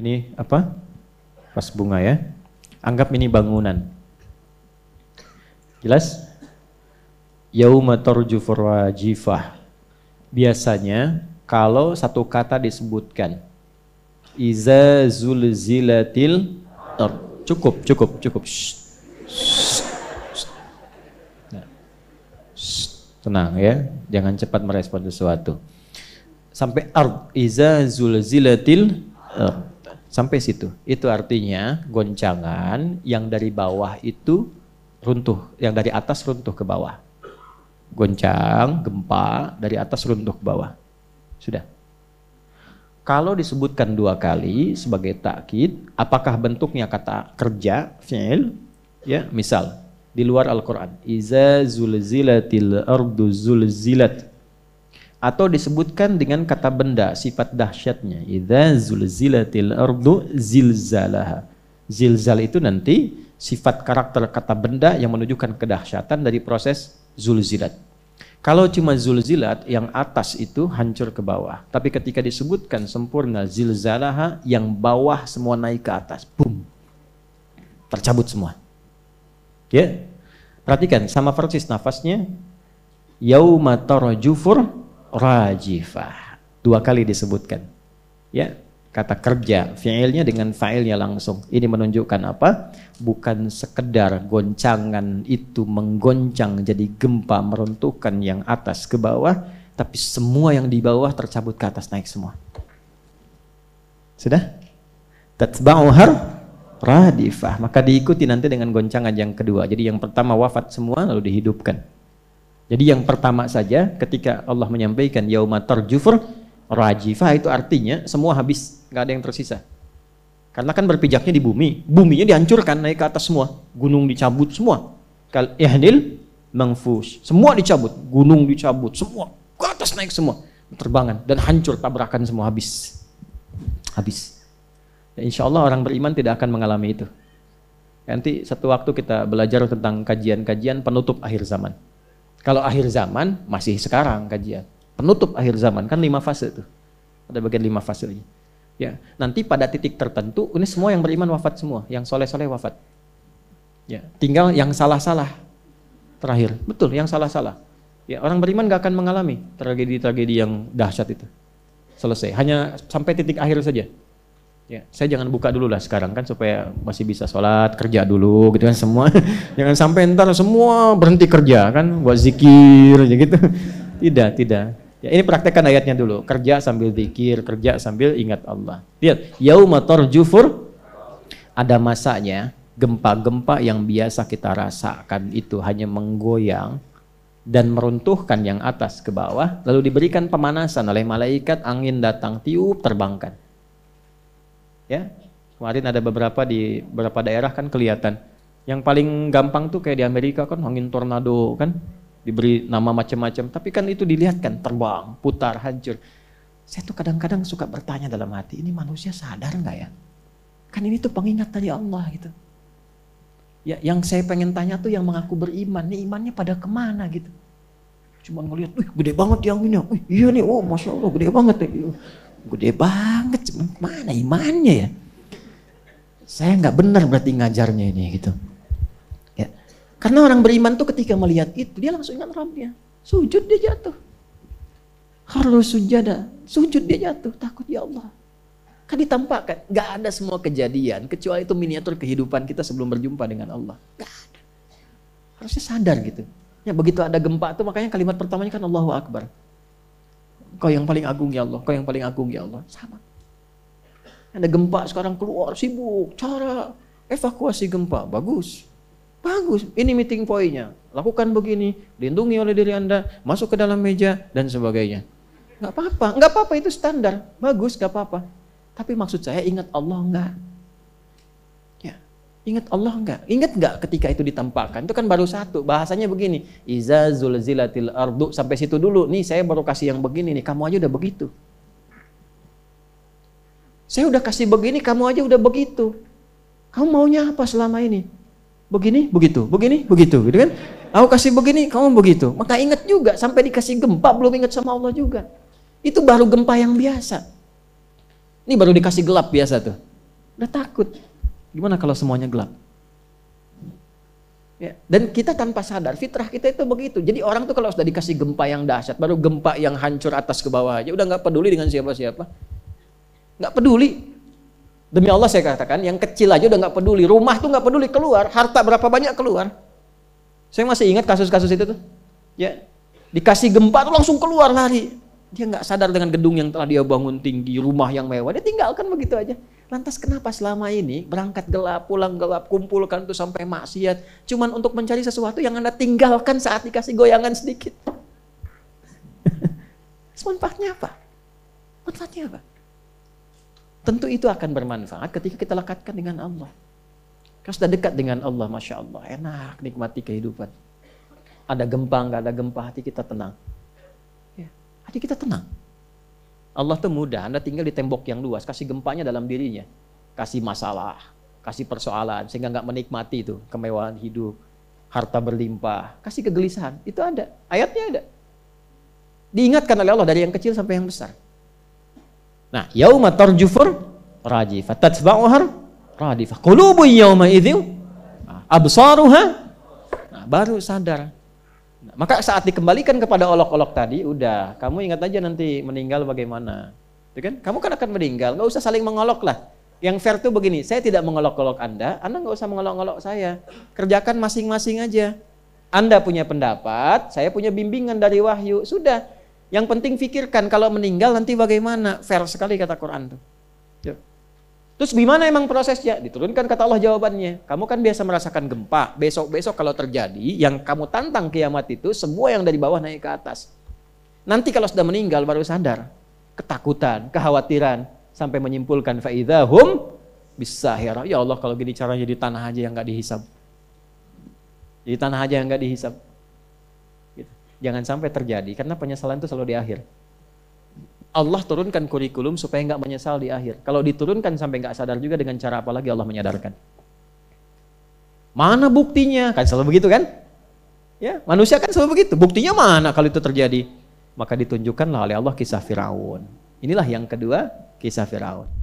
Ini apa? Pas bunga ya. Anggap ini bangunan. Jelas? Yauma tarjufur wajifah. Biasanya kalau satu kata disebutkan Iza zulzilatil zilatil. Cukup, cukup, cukup. Shh. Shh. Shh. Nah. Tenang ya, jangan cepat merespon sesuatu. Sampai ard iza zulzilatil ard. Sampai situ. Itu artinya goncangan yang dari bawah itu runtuh, yang dari atas runtuh ke bawah. Goncang, gempa, dari atas runtuh ke bawah. Sudah. Kalau disebutkan dua kali sebagai takkid, apakah bentuknya kata kerja, fi'il? Ya, misal di luar Al-Qur'an. Iza zulzilatil ardu zulzilat atau disebutkan dengan kata benda sifat dahsyatnya idza zulzilatil ardu zilzalaha zilzal itu nanti sifat karakter kata benda yang menunjukkan kedahsyatan dari proses zulzilat kalau cuma zulzilat yang atas itu hancur ke bawah tapi ketika disebutkan sempurna zilzalaha yang bawah semua naik ke atas boom tercabut semua ya perhatikan sama persis nafasnya yauma tarjufur rajifah. Dua kali disebutkan. Ya, kata kerja, fiilnya dengan failnya langsung. Ini menunjukkan apa? Bukan sekedar goncangan itu menggoncang jadi gempa meruntuhkan yang atas ke bawah, tapi semua yang di bawah tercabut ke atas naik semua. Sudah? Tatba'uhar radifah. Maka diikuti nanti dengan goncangan yang kedua. Jadi yang pertama wafat semua lalu dihidupkan. Jadi yang pertama saja ketika Allah menyampaikan yauma tarjufur rajifah itu artinya semua habis, nggak ada yang tersisa. Karena kan berpijaknya di bumi, buminya dihancurkan naik ke atas semua, gunung dicabut semua. Kal ihnil mangfus, semua dicabut, gunung dicabut semua, ke atas naik semua, terbangan dan hancur tabrakan semua habis, habis. Dan ya, insya Allah orang beriman tidak akan mengalami itu. Nanti satu waktu kita belajar tentang kajian-kajian penutup akhir zaman. Kalau akhir zaman masih sekarang kajian. Penutup akhir zaman kan lima fase tuh. Ada bagian lima fase ini Ya, nanti pada titik tertentu ini semua yang beriman wafat semua, yang soleh-soleh wafat. Ya, tinggal yang salah-salah terakhir. Betul, yang salah-salah. Ya, orang beriman gak akan mengalami tragedi-tragedi yang dahsyat itu. Selesai, hanya sampai titik akhir saja. Ya, saya jangan buka dulu lah sekarang kan supaya masih bisa sholat kerja dulu gitu kan semua. jangan sampai ntar semua berhenti kerja kan buat zikir ya gitu. Tidak, tidak. Ya, ini praktekkan ayatnya dulu. Kerja sambil zikir, kerja sambil ingat Allah. Lihat, yaumator jufur ada masanya gempa-gempa yang biasa kita rasakan itu hanya menggoyang dan meruntuhkan yang atas ke bawah lalu diberikan pemanasan oleh malaikat angin datang tiup terbangkan ya kemarin ada beberapa di beberapa daerah kan kelihatan yang paling gampang tuh kayak di Amerika kan angin tornado kan diberi nama macam-macam tapi kan itu dilihat kan terbang putar hancur saya tuh kadang-kadang suka bertanya dalam hati ini manusia sadar nggak ya kan ini tuh pengingat dari Allah gitu ya yang saya pengen tanya tuh yang mengaku beriman nih imannya pada kemana gitu Cuma ngelihat, wih gede banget yang ini, wih iya nih, oh masya Allah gede banget nih. Gede banget, mana imannya ya? Saya nggak benar berarti ngajarnya ini gitu. Ya. Karena orang beriman tuh ketika melihat itu, dia langsung ingat Rabbnya. Sujud dia jatuh. Harus sujud sujud dia jatuh, takut ya Allah. Kan ditampakkan, nggak ada semua kejadian kecuali itu miniatur kehidupan kita sebelum berjumpa dengan Allah. Gak ada. Harusnya sadar gitu. Ya begitu ada gempa tuh makanya kalimat pertamanya kan Allahu Akbar. Kau yang paling agung ya Allah, kau yang paling agung ya Allah. Sama. Ada gempa sekarang keluar sibuk cara evakuasi gempa. Bagus. Bagus. Ini meeting poinnya. Lakukan begini, lindungi oleh diri Anda, masuk ke dalam meja dan sebagainya. Enggak apa-apa. Enggak apa-apa itu standar. Bagus, enggak apa-apa. Tapi maksud saya ingat Allah enggak? Ingat Allah enggak? Ingat enggak ketika itu ditampakkan? Itu kan baru satu. Bahasanya begini. Iza zulzilatil ardu. Sampai situ dulu. Nih saya baru kasih yang begini nih. Kamu aja udah begitu. Saya udah kasih begini, kamu aja udah begitu. Kamu maunya apa selama ini? Begini, begitu, begini, begitu, gitu kan? Aku kasih begini, kamu begitu. Maka ingat juga sampai dikasih gempa belum ingat sama Allah juga. Itu baru gempa yang biasa. Ini baru dikasih gelap biasa tuh. Udah takut. Gimana kalau semuanya gelap? Ya. Dan kita tanpa sadar, fitrah kita itu begitu. Jadi orang tuh kalau sudah dikasih gempa yang dahsyat, baru gempa yang hancur atas ke bawah aja, udah nggak peduli dengan siapa-siapa. Nggak peduli. Demi Allah saya katakan, yang kecil aja udah nggak peduli. Rumah tuh nggak peduli keluar, harta berapa banyak keluar. Saya masih ingat kasus-kasus itu tuh. Ya, dikasih gempa tuh langsung keluar lari. Dia nggak sadar dengan gedung yang telah dia bangun tinggi, rumah yang mewah. Dia tinggalkan begitu aja. Lantas kenapa selama ini berangkat gelap, pulang gelap, kumpulkan tuh sampai maksiat. Cuman untuk mencari sesuatu yang Anda tinggalkan saat dikasih goyangan sedikit. Manfaatnya apa? Manfaatnya apa? Tentu itu akan bermanfaat ketika kita lekatkan dengan Allah. Kau sudah dekat dengan Allah, Masya Allah, enak nikmati kehidupan. Ada gempa, nggak ada gempa, hati kita tenang. Jadi kita tenang. Allah tuh mudah, Anda tinggal di tembok yang luas, kasih gempanya dalam dirinya. Kasih masalah, kasih persoalan, sehingga nggak menikmati itu kemewahan hidup, harta berlimpah, kasih kegelisahan. Itu ada, ayatnya ada. Diingatkan oleh Allah dari yang kecil sampai yang besar. Nah, yauma tarjufur rajifah tatsba'uhar rajifah, Qulubu yauma idhiw, absaruha. Nah, baru sadar Nah, maka saat dikembalikan kepada olok-olok tadi, udah, kamu ingat aja nanti meninggal bagaimana. Itu kan? Kamu kan akan meninggal, nggak usah saling mengolok lah. Yang fair tuh begini, saya tidak mengolok-olok Anda, Anda nggak usah mengolok-olok saya. Kerjakan masing-masing aja. Anda punya pendapat, saya punya bimbingan dari wahyu. Sudah, yang penting pikirkan kalau meninggal nanti bagaimana. Fair sekali kata Quran tuh. Terus gimana emang prosesnya? Diturunkan kata Allah jawabannya. Kamu kan biasa merasakan gempa. Besok-besok kalau terjadi, yang kamu tantang kiamat itu semua yang dari bawah naik ke atas. Nanti kalau sudah meninggal baru sadar. Ketakutan, kekhawatiran, sampai menyimpulkan faidahum hera Ya Allah kalau gini caranya jadi tanah aja yang gak dihisap. Jadi tanah aja yang gak dihisap. Gitu. Jangan sampai terjadi karena penyesalan itu selalu di akhir. Allah turunkan kurikulum supaya nggak menyesal di akhir. Kalau diturunkan sampai nggak sadar juga dengan cara apa lagi Allah menyadarkan. Mana buktinya? Kan selalu begitu kan? Ya, manusia kan selalu begitu. Buktinya mana kalau itu terjadi? Maka ditunjukkanlah oleh Allah kisah Firaun. Inilah yang kedua, kisah Firaun.